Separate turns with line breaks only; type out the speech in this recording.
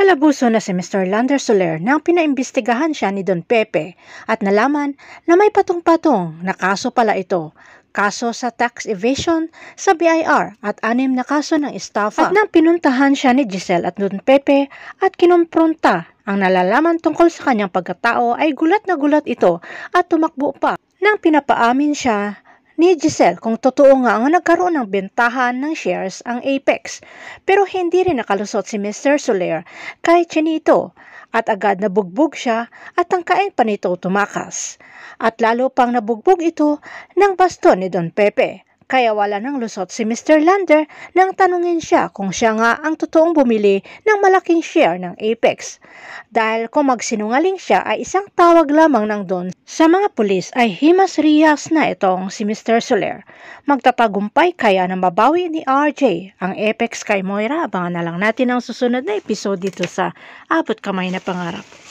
Kalabuso na si Mr. Lander Soler nang pinaimbestigahan siya ni Don Pepe at nalaman na may patong-patong na kaso pala ito. Kaso sa tax evasion sa BIR at anim na kaso ng estafa. At nang pinuntahan siya ni Giselle at Don Pepe at kinompronta ang nalalaman tungkol sa kanyang pagkatao ay gulat na gulat ito at tumakbo pa. Nang pinapaamin siya ni Giselle kung totoo nga ang nagkaroon ng bentahan ng shares ang Apex. Pero hindi rin nakalusot si Mr. Soler kay Chinito at agad na bugbog siya at ang kain pa nito tumakas. At lalo pang nabugbog ito ng baston ni Don Pepe kaya wala ng lusot si Mr. Lander nang tanungin siya kung siya nga ang totoong bumili ng malaking share ng Apex. Dahil kung magsinungaling siya ay isang tawag lamang ng don sa mga pulis ay himas riyas na itong si Mr. Soler. Magtatagumpay kaya na mabawi ni RJ ang Apex kay Moira. Abangan na lang natin ang susunod na episode dito sa Abot Kamay na Pangarap.